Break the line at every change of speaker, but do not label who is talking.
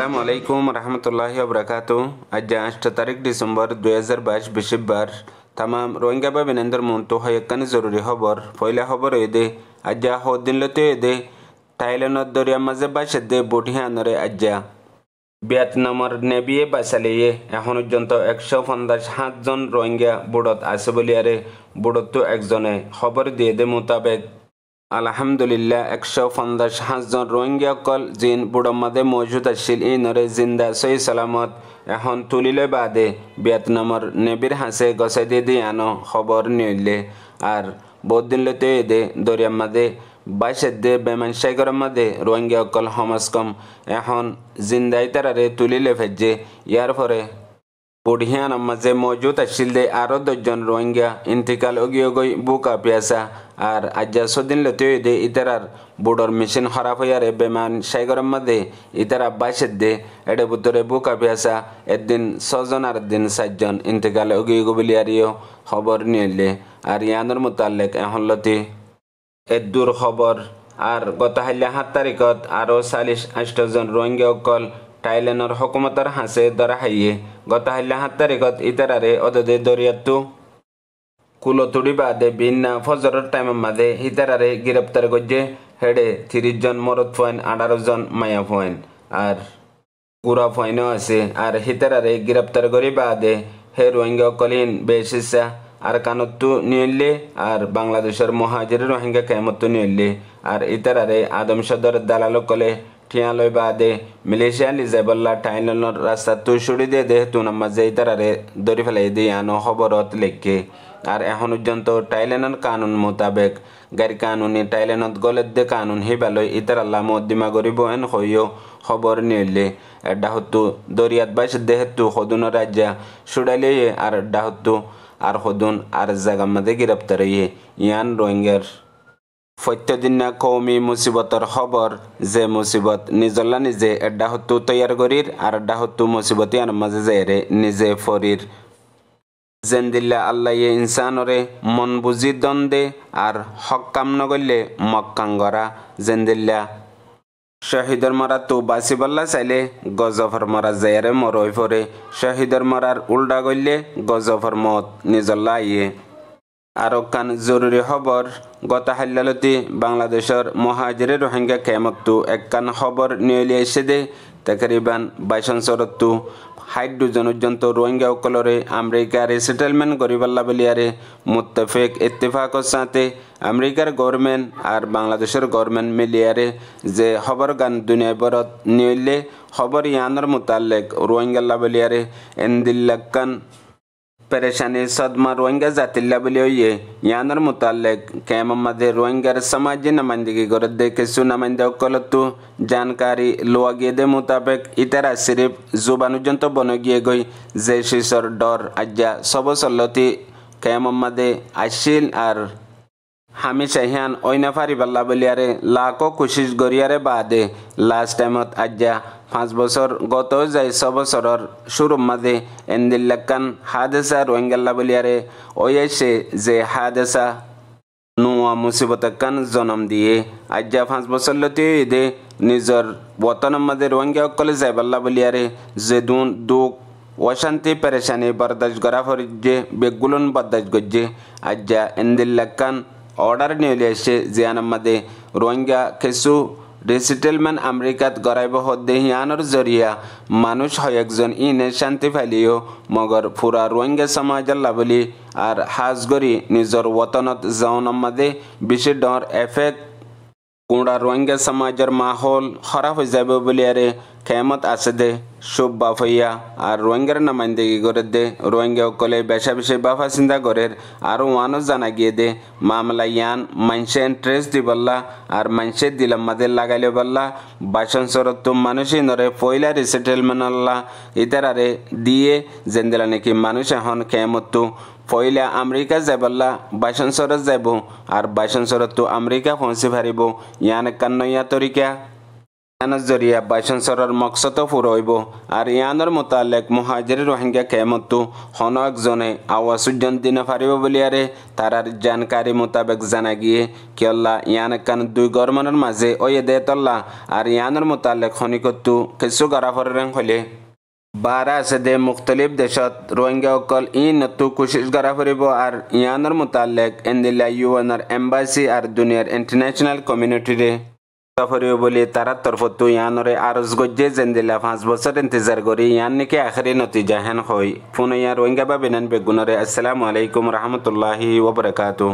আসসালামু আলাইকুম রহমতুল্লাহ বরকাত আজ আষ্ট তারিখ ডিসেম্বর দুই হাজার বাইশ বিশিবার তামাম রোহিঙ্গা বা বিনেন্দ্র মহন্ত হয় একখানি জরুরি খবর পয়লা খবর এদে আজ হদিনলতে এদে থাইল্যান্ডর দরিয়ার মাঝে বাইশে দে বুটি আনরে আজ্জা ভিয়েতনামর নেবিয়ে বাঁচালিয়ে এখন পর্যন্ত একশো পঞ্চাশ সাতজন রোহিঙ্গা বুড়ত আছে বলিয়ারে বুড়তো একজনে খবর দিয়ে দে মোতাবেক আলহামদুলিল্লাহ একশো পঞ্চাশ সাতজন রোহিঙ্গিয়াকল জিন বুড়ম্মাদে মজুদ আছিল ই ইনরে জিন্দা সই সালামত এখন তুলিলে বাদে ভিয়েতনামর নেবির হাসে গছাই দিয়ে দিয়ে আনো খবর নিলে আর বহুত দিন লতে এদে দরিয়াম্মাদে বাইশের দে বেমান সাইগরের মাদে রোহিঙ্গিয়াকল সমাজ এখন জিন্দাই তারারে তুলিলে ফেজে ইয়ার পরে বুড়িয়ান মাঝে মজুদ আছিল দে আরও দশজন রোহিঙ্গা ইন্তিকাল অগিয়ে বুকা পিয়াসা আর আজ্জা সদিন লতিও দে ইতারার বোর্ডর মেশিন খারাপ হইয়ার এ বেমান সাইগরের মধ্যে ইতারা বাইশের দে এডে বুতরে বুকা পিয়াসা একদিন ছজন আর দিন সাতজন ইন্তেকালে অগিয়ে গবলিয়ারিও খবর নিলে আর ইয়ানোর মোতাল্লেক এখন লতি এদুর খবর আর গত হাইলে সাত তারিখত আরও চাল্লিশ আষ্টজন রোহিঙ্গা অকল থাইল্যান্ডর হাঁচে দৰা হাইয়ে গত সাত তাৰিখত ইতাৰাৰে অদদে দৰিয়াতটো কুলো কুলতুড়ি বাদে বিন্না ফজর টাইম মাঝে হিতারারে গ্রেপ্তার গজ্জে হেডে তিরিশ জন মরদ ফয়েন আঠারো জন মায়া ফয়েন আর গুড়া ফয়েনও আছে আর হিতারারে গ্রেপ্তার করি বাদে হে রোহিঙ্গা কলিন বেশিসা আর কানত্তু নিয়লে আর বাংলাদেশের মহাজির রোহিঙ্গা কেমত্তু নিয়লে আর ইতারারে আদম সদর দালাল কলে ঠিয়া ঠিয়ালয় বাদে মালয়েশিয়া লিজাবল্লা টাইলনের রাস্তা তুই সুড়ি দিয়ে দেহ তুনাম্মাজে ইতারারে দরি ফেলাই দিয়ে আনো খবরত লেখে আর এখন পর্যন্ত টাইলেনর কানুন মোতাবেক গাড়ি কানুনি টাইলেনত দে কানুন হিবালয় ইতার আল্লাহ মদ্দিমা গরিব এন হইও খবর নিলে ডাহতু দরিয়াত বাইশ দেহেতু হদুন রাজ্যা সুডালিয়ে আর ডাহতু আর হদুন আর জাগা মাঝে গ্রেপ্তার ইয়ে ইয়ান রোহিঙ্গার সত্যদিনা কৌমি মুসিবতর খবর যে মুসিবত নিজল্লা নিজে এড্ডা হতু তৈয়ার করির আর এড্ডা হতু মুসিবতই আর মাঝে যায়রে নিজে ফরির জেন্দিল্লা আল্লাহ ইয়ে ইনসানরে মন বুঝি দ্বন্দ্বে আর হক কাম নগল্লে মক্কাঙ্গরা জেন্দিল্লা শহীদর মরা তু বাসি বল্লা চাইলে গজফর মরা জেয়ারে মরই ফরে শহীদর মরার উল্টা গইলে গজফর মত নিজল্লা আইয়ে আরও কান জরুরি খবর গত হাল্লালতি বাংলাদেশের মহাজিরে রোহিঙ্গা কেমত্তু এক কান খবর নিয়লিয়াইছে দে তেকরিবান বাইশন সরত্তু হাইড্রোজেন পর্যন্ত অকলরে আমেরিকার সেটেলমেন্ট করিবাল্লা বলিয়ারে মুত্তফেক ইত্তেফাকর সাথে আমেরিকার গভর্নমেন্ট আর বাংলাদেশের গভর্নমেন্ট মিলিয়ারে যে খবর গান দুনিয়া বরত নিউলে খবর ইয়ানোর মোতালেক রোহিঙ্গাল্লা বলিয়ারে এন্দিল্লাক্কান परेशानी सदमा रोहिंग्या जातील ये यानर मुतालिक कॅममध्ये रोहिंग्यार समाजी नमांदगी गरज देखील सुनामांद्या कलतू जानकारी लोवागियेदे मुताबिक इतारा सिरिफ जुबानुजंत बनगिये गई जे शिशर डर आज्या सब सल्लती कॅममध्ये आशिल आर আমি চাহিয়ান অন্য ফারিবাল্লা বলিয়ারে লাখো কোশিস গরিয়ারে বাদে লাস্ট টাইমত আজ্যা পাঁচ বছর গত যায় ছ বছরের শুরুর মাঝে এন্দিল্লাকান হাদেসা রোহিঙ্গাল্লা বলিয়ারে ওয়েছে যে হাদেসা নুয়া মুসিবতাকান জনম দিয়ে আজ্যা পাঁচ বছর লতি দে নিজের বতনের মাঝে রোহিঙ্গা অকলে যাইবাল্লা বলিয়ারে যে দুন দুঃখ অশান্তি পেরেশানি বরদাস্ত করা ফরিজে বেগুলন বরদাস্ত গজ্জে আজ্যা এন্দিল্লাকান অর্ডার নিয়ে আসে জিয়ানার মাঝে রোহিঙ্গা কিছু ৰিচিটেলমেন আমেৰিকাত গৰাইবহদ্দেহিয়ানৰ জৰিয়া মানুহ হয়েকজন ইনে শান্তি ফালিও মগৰ ফুৰা ৰোহিংগা সমাজৰ লাভলি আৰু সাজগৰি নিজৰ ৱতনত যাওনমাদে বেছি ডৰ এফেক্ট কোঁড়া ৰোহিংগা সমাজৰ মাহল খৰাপ হৈ যাব বুলি আৰে খেমত দে সুব বাফাইয়া আর রোহিঙ্গার নামাইন্দেগি করে দে রোহিঙ্গা সকলে বেসা বেসে বাফা চিন্তা করে আর ওয়ানো জানা গিয়ে দে মামলা ইয়ান মানুষে ইন্টারেস্ট দি বললা আর মানুষে দিলাম মাদের লাগাইলে বললা বাসন সরত তো মানুষই নরে পয়লা রিসেটেলমেন্ট আল্লাহ ইতারারে দিয়ে জেন্দেলা নাকি মানুষ এখন খেমত তো পয়লা আমেরিকা যাবল্লা বাইসনসরত যাব আর বাইসনসরত তো আমেরিকা পৌঁছে ভারিব ইয়ান কান্নয়া তরিকা ইয়ানৰ জৰিয়া বাইচঞ্চৰৰ মকচতো ফুৰইব আৰু ইয়ানৰ মোতালেক মহাজিৰ ৰোহিংগা কেমতো সনকজনে আৱাজুজন দিন ফাৰিব বুলিয়াৰে তাৰাৰ জানকাৰী মোতাবেক জানা গিয়ে কিয়লা ইয়ান কান দুই গৰমানৰ মাজে অয়ে দে তল্লা আৰু ইয়ানৰ মোতালেক খনিকতো কিছু গৰাফৰেং হ'লে বারা আছে দে মুখতলিফ দেশত রোহিঙ্গা অকল ই নতু কোশিশ করা ফুরিব আর ইয়ানোর মোতালেক এন্দিলা ইউএনআর এম্বাসি আর দুনিয়ার ইন্টারন্যাশনাল কমিউনিটিরে সফরিও বলি তারা তরফত তু ইয়ানরে আরজ গজ্জে জেন্দিলা পাঁচ বছর ইন্তজার করি ইয়ান নিকে আখরি নতিজা হেন হই ফোন ইয়ার রোহিঙ্গা বা বেনান বেগুনরে আসসালামু আলাইকুম রহমতুল্লাহি ওবরাকাতু